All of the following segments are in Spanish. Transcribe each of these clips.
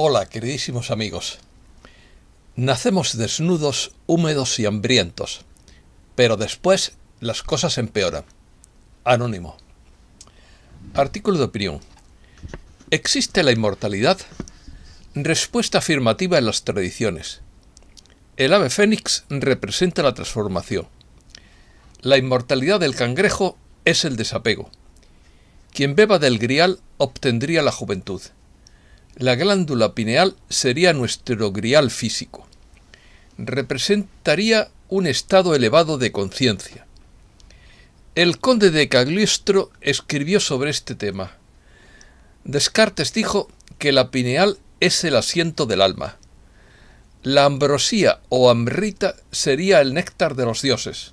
Hola, queridísimos amigos. Nacemos desnudos, húmedos y hambrientos, pero después las cosas empeoran. Anónimo. Artículo de opinión. ¿Existe la inmortalidad? Respuesta afirmativa en las tradiciones. El ave fénix representa la transformación. La inmortalidad del cangrejo es el desapego. Quien beba del grial obtendría la juventud. La glándula pineal sería nuestro grial físico. Representaría un estado elevado de conciencia. El conde de Cagliostro escribió sobre este tema. Descartes dijo que la pineal es el asiento del alma. La ambrosía o amrita sería el néctar de los dioses.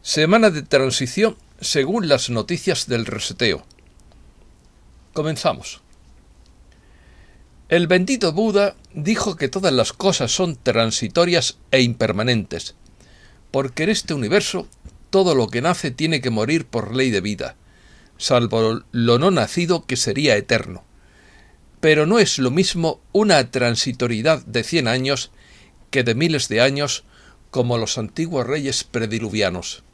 Semana de transición según las noticias del reseteo. Comenzamos. El bendito Buda dijo que todas las cosas son transitorias e impermanentes, porque en este universo todo lo que nace tiene que morir por ley de vida, salvo lo no nacido que sería eterno. Pero no es lo mismo una transitoriedad de cien años que de miles de años como los antiguos reyes prediluvianos.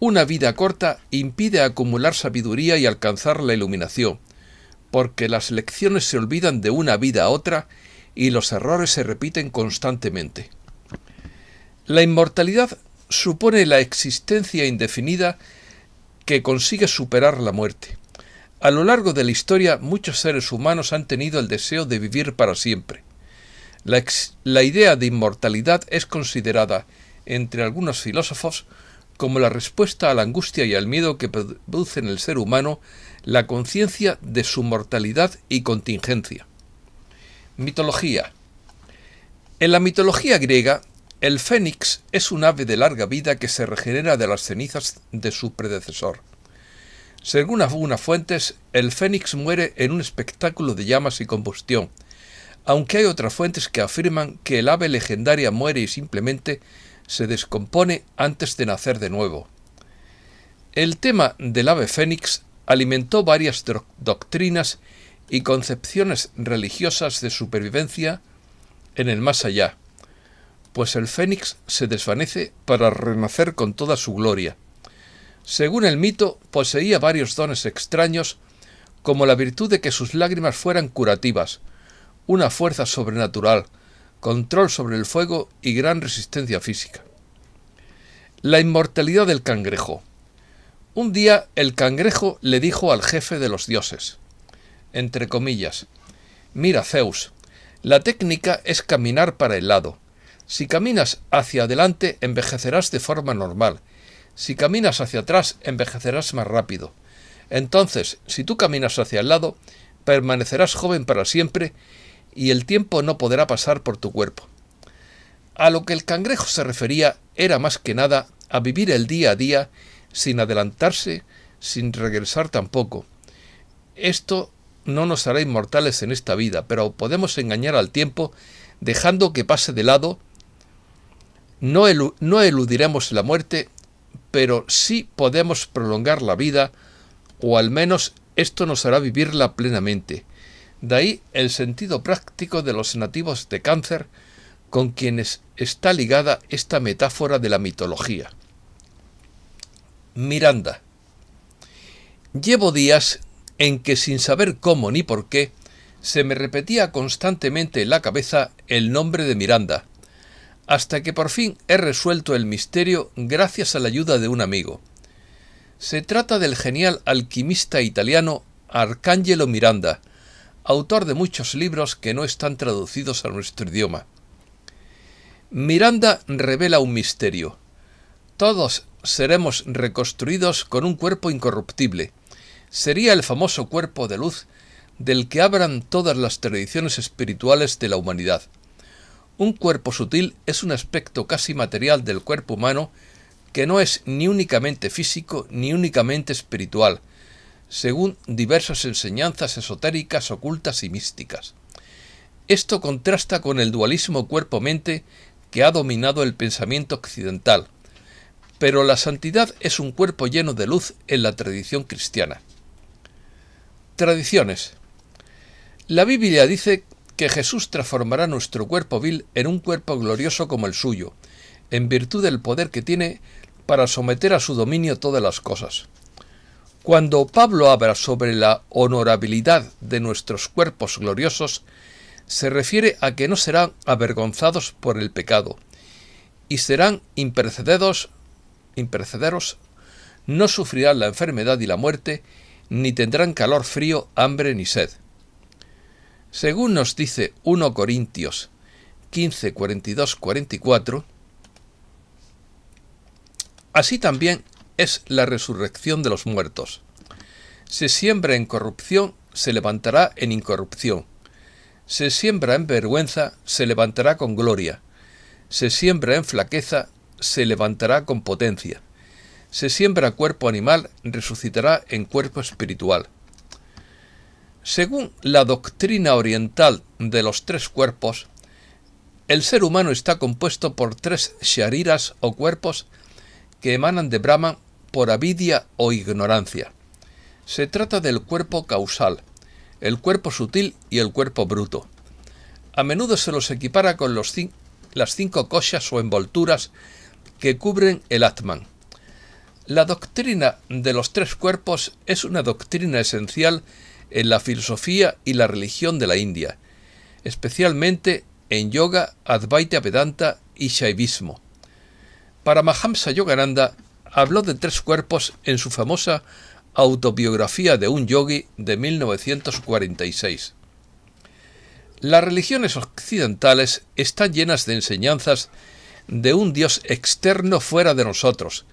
Una vida corta impide acumular sabiduría y alcanzar la iluminación, porque las lecciones se olvidan de una vida a otra y los errores se repiten constantemente. La inmortalidad supone la existencia indefinida que consigue superar la muerte. A lo largo de la historia muchos seres humanos han tenido el deseo de vivir para siempre. La, idea de inmortalidad es considerada, entre algunos filósofos, como la respuesta a la angustia y al miedo que producen el ser humano la conciencia de su mortalidad y contingencia. Mitología. En la mitología griega, el fénix es un ave de larga vida que se regenera de las cenizas de su predecesor. Según algunas fuentes, el fénix muere en un espectáculo de llamas y combustión, aunque hay otras fuentes que afirman que el ave legendaria muere y simplemente se descompone antes de nacer de nuevo. El tema del ave fénix alimentó varias doctrinas y concepciones religiosas de supervivencia en el más allá, pues el fénix se desvanece para renacer con toda su gloria. Según el mito, poseía varios dones extraños, como la virtud de que sus lágrimas fueran curativas, una fuerza sobrenatural, control sobre el fuego y gran resistencia física. La inmortalidad del cangrejo. Un día el cangrejo le dijo al jefe de los dioses, entre comillas, Mira, Zeus, la técnica es caminar para el lado. Si caminas hacia adelante envejecerás de forma normal. Si caminas hacia atrás envejecerás más rápido. Entonces, si tú caminas hacia el lado, permanecerás joven para siempre y el tiempo no podrá pasar por tu cuerpo. A lo que el cangrejo se refería era más que nada a vivir el día a día sin adelantarse, sin regresar tampoco. Esto no nos hará inmortales en esta vida, pero podemos engañar al tiempo dejando que pase de lado. No, eludiremos la muerte, pero sí podemos prolongar la vida, o al menos esto nos hará vivirla plenamente. De ahí el sentido práctico de los nativos de cáncer, con quienes está ligada esta metáfora de la mitología. Miranda. Llevo días en que sin saber cómo ni por qué, se me repetía constantemente en la cabeza el nombre de Miranda, hasta que por fin he resuelto el misterio gracias a la ayuda de un amigo. Se trata del genial alquimista italiano Arcángelo Miranda, autor de muchos libros que no están traducidos a nuestro idioma. Miranda revela un misterio. Todos seremos reconstruidos con un cuerpo incorruptible. Sería el famoso cuerpo de luz del que abran todas las tradiciones espirituales de la humanidad. Un cuerpo sutil es un aspecto casi material del cuerpo humano que no es ni únicamente físico ni únicamente espiritual, según diversas enseñanzas esotéricas, ocultas y místicas. Esto contrasta con el dualismo cuerpo-mente que ha dominado el pensamiento occidental, pero la santidad es un cuerpo lleno de luz en la tradición cristiana. Tradiciones. La Biblia dice que Jesús transformará nuestro cuerpo vil en un cuerpo glorioso como el suyo, en virtud del poder que tiene para someter a su dominio todas las cosas. Cuando Pablo habla sobre la honorabilidad de nuestros cuerpos gloriosos, se refiere a que no serán avergonzados por el pecado, y serán imperecedos imperecederos, no sufrirán la enfermedad y la muerte, ni tendrán calor frío, hambre ni sed. Según nos dice 1 Corintios 15, 42, 44, así también es la resurrección de los muertos. Se siembra en corrupción, se levantará en incorrupción. Se siembra en vergüenza, se levantará con gloria. Se siembra en flaqueza, se levantará con potencia. Se siembra cuerpo animal, resucitará en cuerpo espiritual. Según la doctrina oriental de los tres cuerpos, el ser humano está compuesto por tres shariras o cuerpos que emanan de Brahman por avidia o ignorancia. Se trata del cuerpo causal, el cuerpo sutil y el cuerpo bruto. A menudo se los equipara con los las cinco cochas o envolturas que cubren el Atman. La doctrina de los tres cuerpos es una doctrina esencial en la filosofía y la religión de la India, especialmente en yoga, Advaita Vedanta y Shaivismo. Mahamsa Yogananda habló de tres cuerpos en su famosa Autobiografía de un yogi de 1946. Las religiones occidentales están llenas de enseñanzas de un Dios externo fuera de nosotros,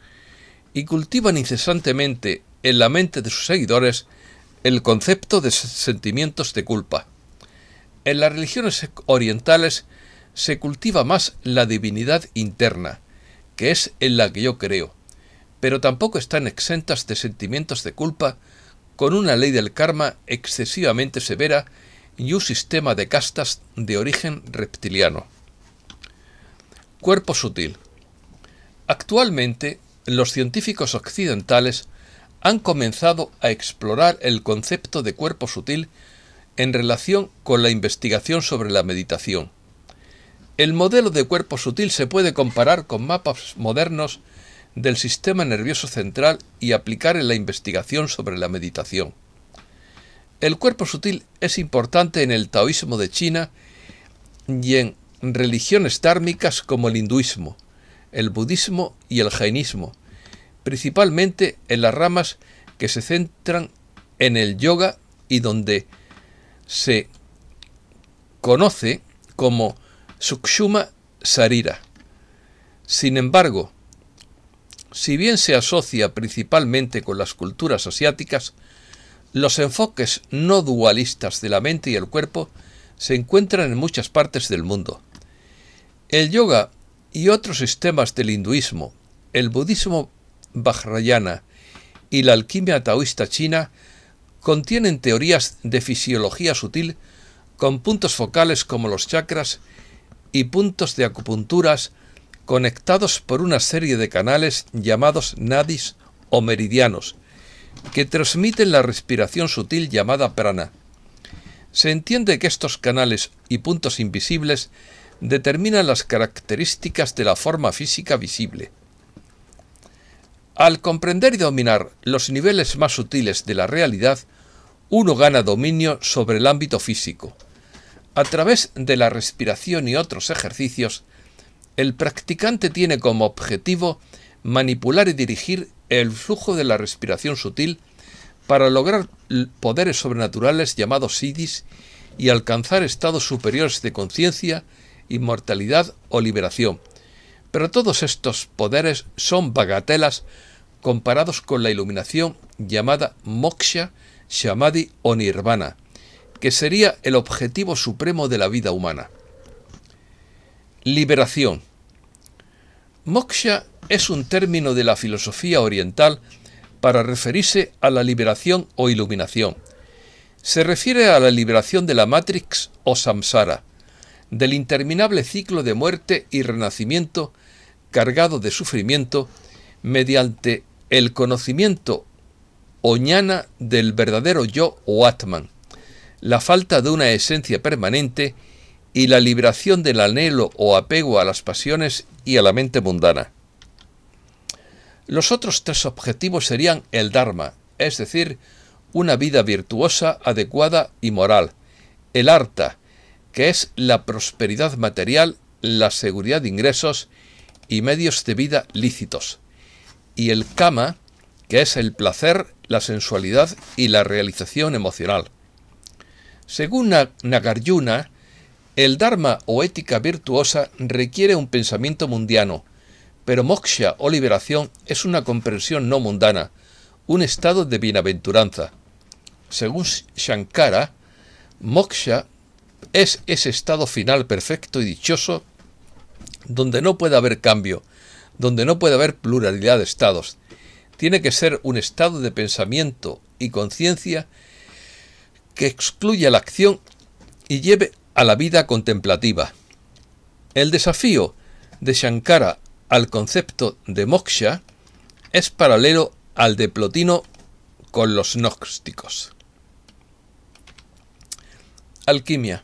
y cultivan incesantemente en la mente de sus seguidores el concepto de sentimientos de culpa. En las religiones orientales se cultiva más la divinidad interna, que es en la que yo creo, pero tampoco están exentas de sentimientos de culpa con una ley del karma excesivamente severa y un sistema de castas de origen reptiliano. Cuerpo sutil. Actualmente, los científicos occidentales han comenzado a explorar el concepto de cuerpo sutil en relación con la investigación sobre la meditación. El modelo de cuerpo sutil se puede comparar con mapas modernos del sistema nervioso central y aplicar en la investigación sobre la meditación. El cuerpo sutil es importante en el taoísmo de China y en religiones tármicas como el hinduismo, el budismo y el jainismo, principalmente en las ramas que se centran en el yoga y donde se conoce como Sukshuma Sarira. Sin embargo, si bien se asocia principalmente con las culturas asiáticas, los enfoques no dualistas de la mente y el cuerpo se encuentran en muchas partes del mundo. El yoga y otros sistemas del hinduismo, el budismo vajrayana y la alquimia taoísta china contienen teorías de fisiología sutil con puntos focales como los chakras y puntos de acupunturas conectados por una serie de canales llamados nadis o meridianos, que transmiten la respiración sutil llamada prana. Se entiende que estos canales y puntos invisibles determina las características de la forma física visible. Al comprender y dominar los niveles más sutiles de la realidad, uno gana dominio sobre el ámbito físico. A través de la respiración y otros ejercicios, el practicante tiene como objetivo manipular y dirigir el flujo de la respiración sutil para lograr poderes sobrenaturales llamados idis y alcanzar estados superiores de conciencia inmortalidad o liberación. Pero todos estos poderes son bagatelas comparados con la iluminación llamada moksha, Shamadhi o nirvana, que sería el objetivo supremo de la vida humana. Liberación. Moksha es un término de la filosofía oriental para referirse a la liberación o iluminación. Se refiere a la liberación de la Matrix o Samsara, del interminable ciclo de muerte y renacimiento cargado de sufrimiento mediante el conocimiento oñana del verdadero yo o Atman, la falta de una esencia permanente y la liberación del anhelo o apego a las pasiones y a la mente mundana. Los otros tres objetivos serían el Dharma, es decir, una vida virtuosa, adecuada y moral, el Arta, que es la prosperidad material, la seguridad de ingresos y medios de vida lícitos, y el kama, que es el placer, la sensualidad y la realización emocional. Según Nagarjuna, el Dharma o ética virtuosa requiere un pensamiento mundiano, pero moksha o liberación es una comprensión no mundana, un estado de bienaventuranza. Según Shankara, moksha es ese estado final perfecto y dichoso donde no puede haber cambio, donde no puede haber pluralidad de estados. Tiene que ser un estado de pensamiento y conciencia que excluya la acción y lleve a la vida contemplativa. El desafío de Shankara al concepto de moksha es paralelo al de Plotino con los gnósticos. Alquimia.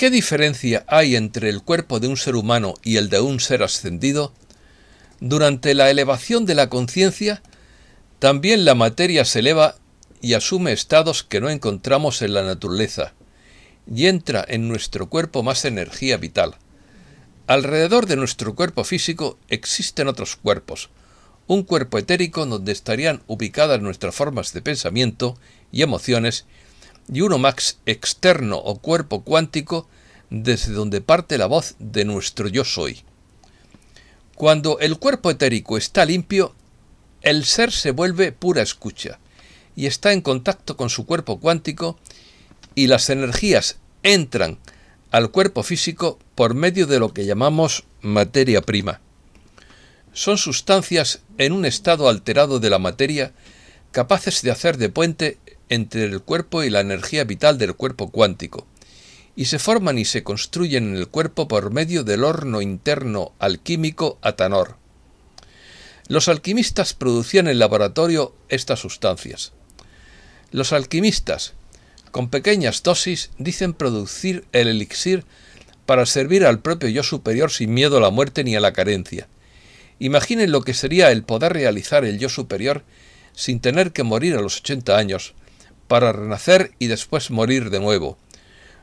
¿Qué diferencia hay entre el cuerpo de un ser humano y el de un ser ascendido? Durante la elevación de la conciencia, también la materia se eleva y asume estados que no encontramos en la naturaleza, y entra en nuestro cuerpo más energía vital. Alrededor de nuestro cuerpo físico existen otros cuerpos, un cuerpo etérico donde estarían ubicadas nuestras formas de pensamiento y emociones, y uno más externo o cuerpo cuántico desde donde parte la voz de nuestro yo soy. Cuando el cuerpo etérico está limpio, el ser se vuelve pura escucha y está en contacto con su cuerpo cuántico y las energías entran al cuerpo físico por medio de lo que llamamos materia prima. Son sustancias en un estado alterado de la materia capaces de hacer de puente entre el cuerpo y la energía vital del cuerpo cuántico, y se forman y se construyen en el cuerpo por medio del horno interno alquímico Atanor. Los alquimistas producían en el laboratorio estas sustancias. Los alquimistas, con pequeñas dosis, dicen producir el elixir para servir al propio yo superior sin miedo a la muerte ni a la carencia. Imaginen lo que sería el poder realizar el yo superior sin tener que morir a los 80 años, para renacer y después morir de nuevo.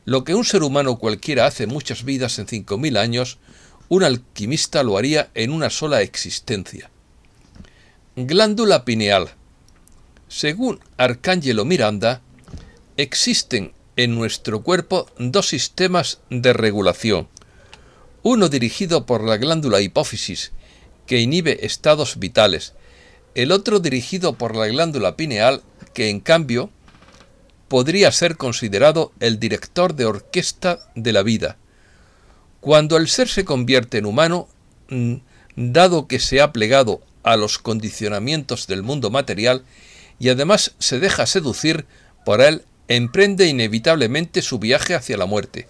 Lo que un ser humano cualquiera hace muchas vidas en 5.000 años, un alquimista lo haría en una sola existencia. Glándula pineal. Según Arcángelo Miranda, existen en nuestro cuerpo dos sistemas de regulación. Uno dirigido por la glándula hipófisis, que inhibe estados vitales. El otro dirigido por la glándula pineal, que en cambio podría ser considerado el director de orquesta de la vida. Cuando el ser se convierte en humano, mm, dado que se ha plegado a los condicionamientos del mundo material y además se deja seducir por él, emprende inevitablemente su viaje hacia la muerte.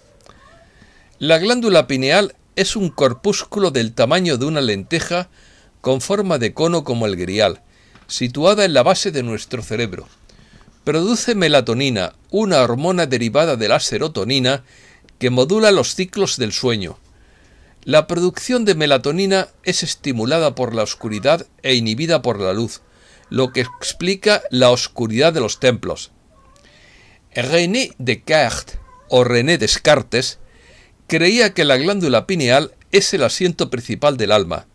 La glándula pineal es un corpúsculo del tamaño de una lenteja con forma de cono como el grial, situada en la base de nuestro cerebro produce melatonina, una hormona derivada de la serotonina que modula los ciclos del sueño. La producción de melatonina es estimulada por la oscuridad e inhibida por la luz, lo que explica la oscuridad de los templos. René Descartes, o René Descartes, creía que la glándula pineal es el asiento principal del alma.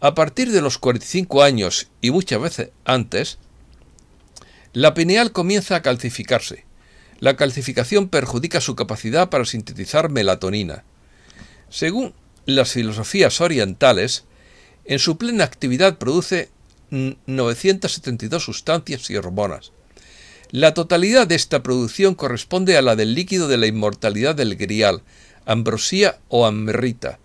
A partir de los 45 años y muchas veces antes, la pineal comienza a calcificarse. La calcificación perjudica su capacidad para sintetizar melatonina. Según las filosofías orientales, en su plena actividad produce 972 sustancias y hormonas. La totalidad de esta producción corresponde a la del líquido de la inmortalidad del grial, ambrosía o amrita,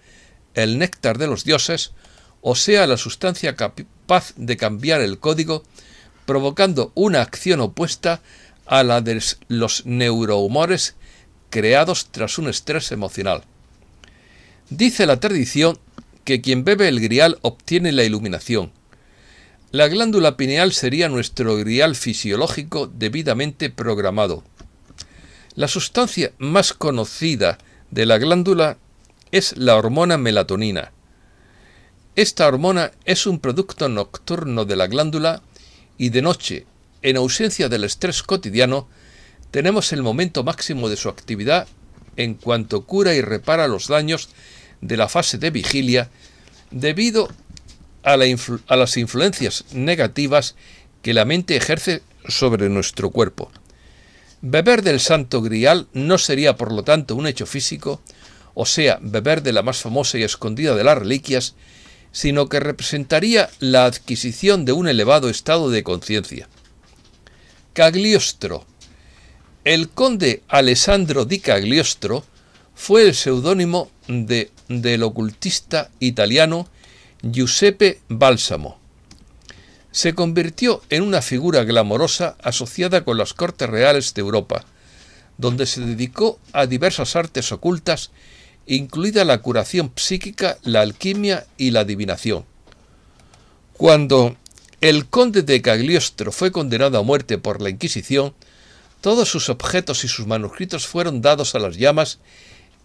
el néctar de los dioses, o sea, la sustancia capaz de cambiar el código provocando una acción opuesta a la de los neurohumores creados tras un estrés emocional. Dice la tradición que quien bebe el grial obtiene la iluminación. La glándula pineal sería nuestro grial fisiológico debidamente programado. La sustancia más conocida de la glándula es la hormona melatonina. Esta hormona es un producto nocturno de la glándula y de noche, en ausencia del estrés cotidiano, tenemos el momento máximo de su actividad en cuanto cura y repara los daños de la fase de vigilia debido a, a las influencias negativas que la mente ejerce sobre nuestro cuerpo. Beber del santo grial no sería, por lo tanto, un hecho físico, o sea, beber de la más famosa y escondida de las reliquias, sino que representaría la adquisición de un elevado estado de conciencia. Cagliostro. El conde Alessandro di Cagliostro fue el seudónimo del ocultista italiano Giuseppe Bálsamo. Se convirtió en una figura glamorosa asociada con las cortes reales de Europa, donde se dedicó a diversas artes ocultas incluida la curación psíquica, la alquimia y la adivinación. Cuando el conde de Cagliostro fue condenado a muerte por la Inquisición, todos sus objetos y sus manuscritos fueron dados a las llamas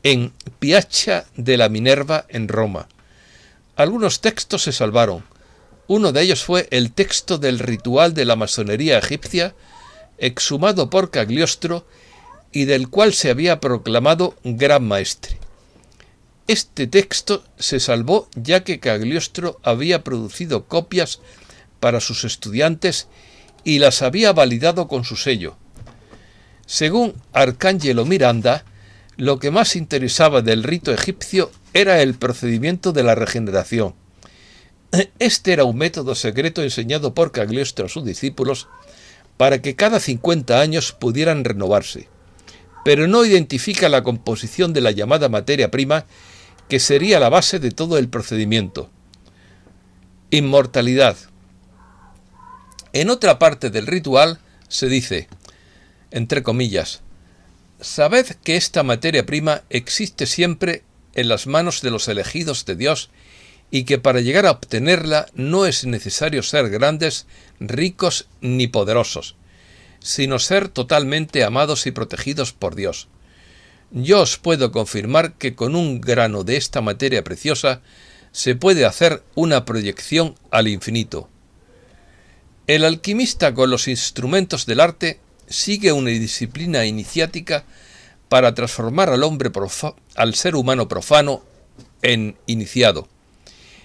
en Piazza de la Minerva en Roma. Algunos textos se salvaron. Uno de ellos fue el texto del ritual de la masonería egipcia, exhumado por Cagliostro y del cual se había proclamado gran maestre. Este texto se salvó ya que Cagliostro había producido copias para sus estudiantes y las había validado con su sello. Según Arcángelo Miranda, lo que más interesaba del rito egipcio era el procedimiento de la regeneración. Este era un método secreto enseñado por Cagliostro a sus discípulos para que cada 50 años pudieran renovarse, pero no identifica la composición de la llamada materia prima que sería la base de todo el procedimiento. Inmortalidad. En otra parte del ritual se dice, entre comillas, sabed que esta materia prima existe siempre en las manos de los elegidos de Dios y que para llegar a obtenerla no es necesario ser grandes, ricos ni poderosos, sino ser totalmente amados y protegidos por Dios. Yo os puedo confirmar que con un grano de esta materia preciosa se puede hacer una proyección al infinito. El alquimista con los instrumentos del arte sigue una disciplina iniciática para transformar al hombre profano, al ser humano profano en iniciado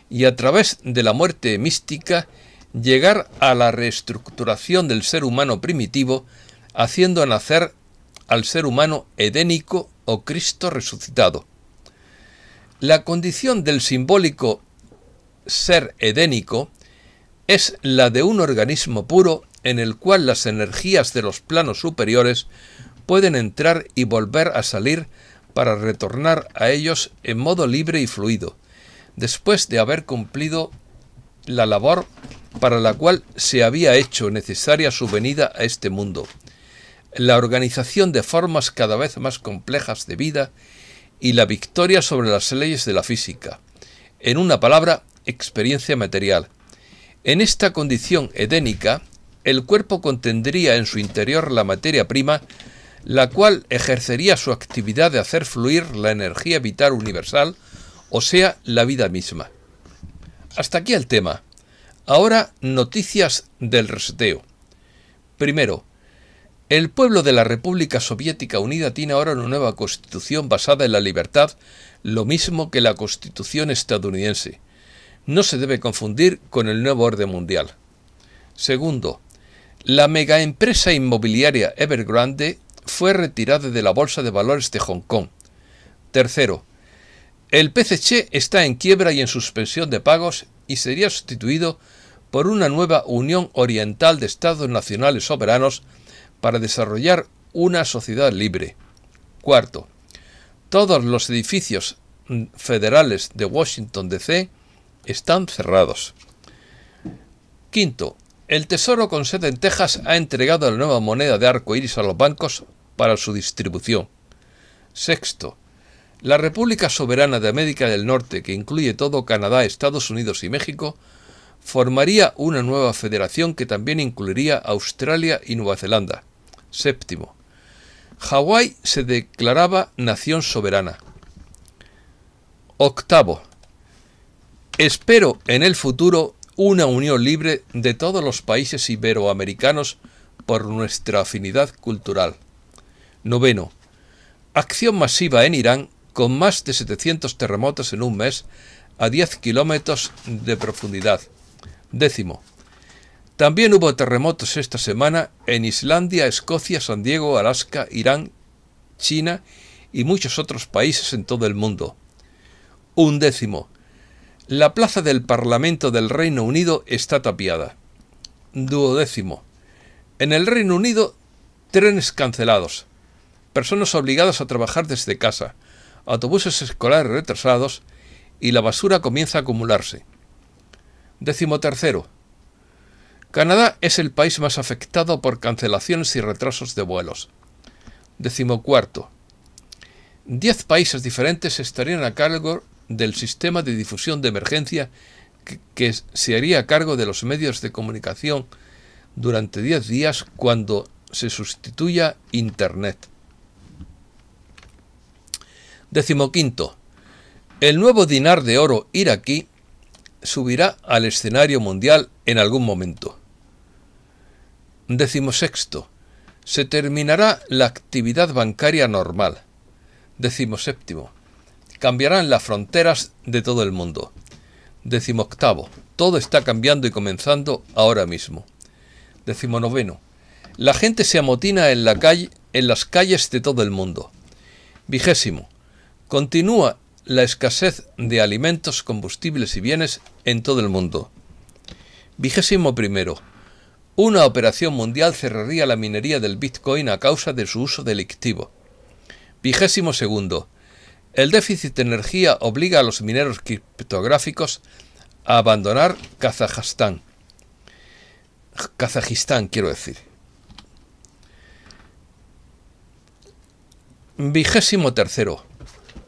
y a través de la muerte mística llegar a la reestructuración del ser humano primitivo haciendo nacer al ser humano edénico o Cristo resucitado. La condición del simbólico ser edénico es la de un organismo puro en el cual las energías de los planos superiores pueden entrar y volver a salir para retornar a ellos en modo libre y fluido, después de haber cumplido la labor para la cual se había hecho necesaria su venida a este mundo la organización de formas cada vez más complejas de vida y la victoria sobre las leyes de la física. En una palabra, experiencia material. En esta condición edénica, el cuerpo contendría en su interior la materia prima, la cual ejercería su actividad de hacer fluir la energía vital universal, o sea, la vida misma. Hasta aquí el tema. Ahora noticias del reseteo. Primero, el pueblo de la República Soviética Unida tiene ahora una nueva constitución basada en la libertad, lo mismo que la constitución estadounidense. No se debe confundir con el nuevo orden mundial. Segundo, la megaempresa inmobiliaria Evergrande fue retirada de la Bolsa de Valores de Hong Kong. Tercero, el PCC está en quiebra y en suspensión de pagos y sería sustituido por una nueva Unión Oriental de Estados Nacionales Soberanos para desarrollar una sociedad libre. Cuarto, todos los edificios federales de Washington, D.C. están cerrados. Quinto, el Tesoro con sede en Texas ha entregado la nueva moneda de arco iris a los bancos para su distribución. Sexto, la República Soberana de América del Norte, que incluye todo Canadá, Estados Unidos y México, formaría una nueva federación que también incluiría Australia y Nueva Zelanda. Séptimo. Hawái se declaraba nación soberana. Octavo. Espero en el futuro una unión libre de todos los países iberoamericanos por nuestra afinidad cultural. Noveno. Acción masiva en Irán con más de 700 terremotos en un mes a 10 kilómetros de profundidad. Décimo. También hubo terremotos esta semana en Islandia, Escocia, San Diego, Alaska, Irán, China y muchos otros países en todo el mundo. Undécimo, La plaza del Parlamento del Reino Unido está tapiada. Duodécimo. En el Reino Unido, trenes cancelados. Personas obligadas a trabajar desde casa. Autobuses escolares retrasados. Y la basura comienza a acumularse. Décimo tercero. Canadá es el país más afectado por cancelaciones y retrasos de vuelos. Décimo cuarto. Diez países diferentes estarían a cargo del sistema de difusión de emergencia que, se haría a cargo de los medios de comunicación durante diez días cuando se sustituya Internet. Décimo quinto. El nuevo dinar de oro iraquí subirá al escenario mundial en algún momento. Decimosexto. Se terminará la actividad bancaria normal. Decimoséptimo. Cambiarán las fronteras de todo el mundo. octavo Todo está cambiando y comenzando ahora mismo. Decimonoveno. La gente se amotina en, la calle, en las calles de todo el mundo. Vigésimo. Continúa la escasez de alimentos, combustibles y bienes en todo el mundo. Vigésimo primero. Una operación mundial cerraría la minería del Bitcoin a causa de su uso delictivo. Vigésimo segundo. El déficit de energía obliga a los mineros criptográficos a abandonar Kazajistán. Kazajistán, quiero decir. Vigésimo tercero.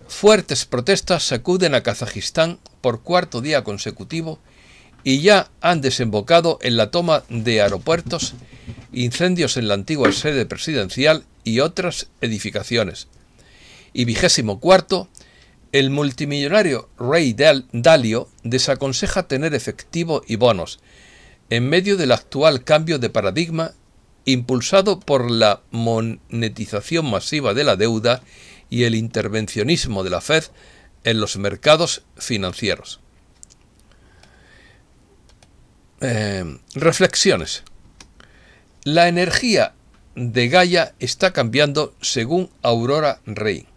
Fuertes protestas sacuden a Kazajistán por cuarto día consecutivo y ya han desembocado en la toma de aeropuertos, incendios en la antigua sede presidencial y otras edificaciones. Y vigésimo cuarto, el multimillonario rey Dalio desaconseja tener efectivo y bonos, en medio del actual cambio de paradigma impulsado por la monetización masiva de la deuda y el intervencionismo de la Fed en los mercados financieros. Eh, reflexiones. La energía de Gaia está cambiando según Aurora Rey.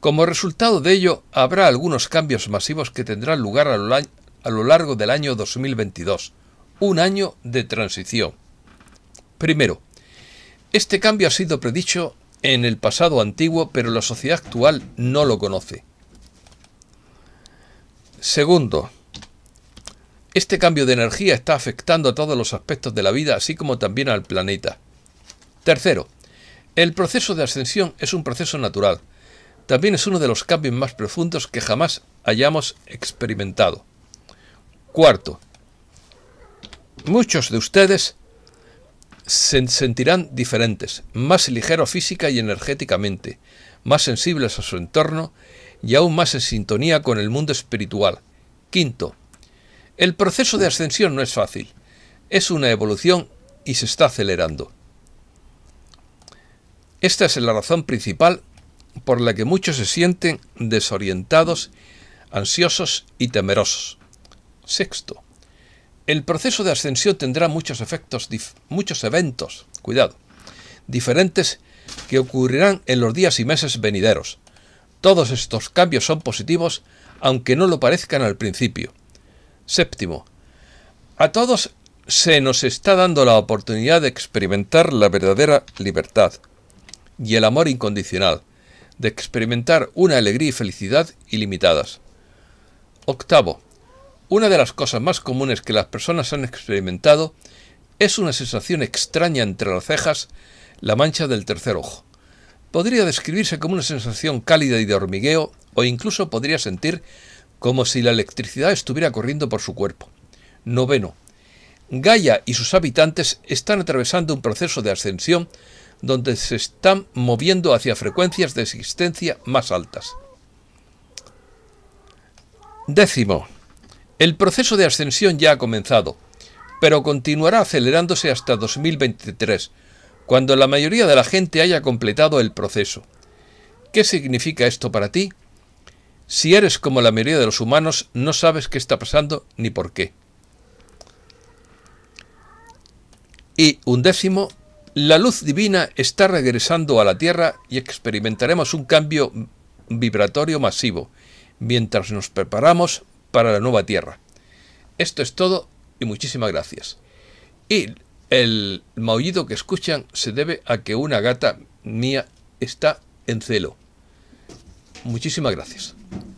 Como resultado de ello, habrá algunos cambios masivos que tendrán lugar a lo, a lo largo del año 2022, un año de transición. Primero, este cambio ha sido predicho en el pasado antiguo, pero la sociedad actual no lo conoce. Segundo, este cambio de energía está afectando a todos los aspectos de la vida, así como también al planeta. Tercero, el proceso de ascensión es un proceso natural. También es uno de los cambios más profundos que jamás hayamos experimentado. Cuarto, muchos de ustedes se sentirán diferentes, más ligero física y energéticamente, más sensibles a su entorno y aún más en sintonía con el mundo espiritual. Quinto, el proceso de ascensión no es fácil, es una evolución y se está acelerando. Esta es la razón principal por la que muchos se sienten desorientados, ansiosos y temerosos. Sexto, el proceso de ascensión tendrá muchos efectos, muchos eventos, cuidado, diferentes que ocurrirán en los días y meses venideros. Todos estos cambios son positivos, aunque no lo parezcan al principio. Séptimo, a todos se nos está dando la oportunidad de experimentar la verdadera libertad y el amor incondicional, de experimentar una alegría y felicidad ilimitadas. Octavo, una de las cosas más comunes que las personas han experimentado es una sensación extraña entre las cejas, la mancha del tercer ojo. Podría describirse como una sensación cálida y de hormigueo, o incluso podría sentir como si la electricidad estuviera corriendo por su cuerpo. Noveno. Gaia y sus habitantes están atravesando un proceso de ascensión donde se están moviendo hacia frecuencias de existencia más altas. Décimo. El proceso de ascensión ya ha comenzado, pero continuará acelerándose hasta 2023, cuando la mayoría de la gente haya completado el proceso. ¿Qué significa esto para ti? Si eres como la mayoría de los humanos, no sabes qué está pasando ni por qué. Y undécimo, la luz divina está regresando a la Tierra y experimentaremos un cambio vibratorio masivo, mientras nos preparamos para la nueva tierra. Esto es todo y muchísimas gracias. Y el maullido que escuchan se debe a que una gata mía está en celo. Muchísimas gracias.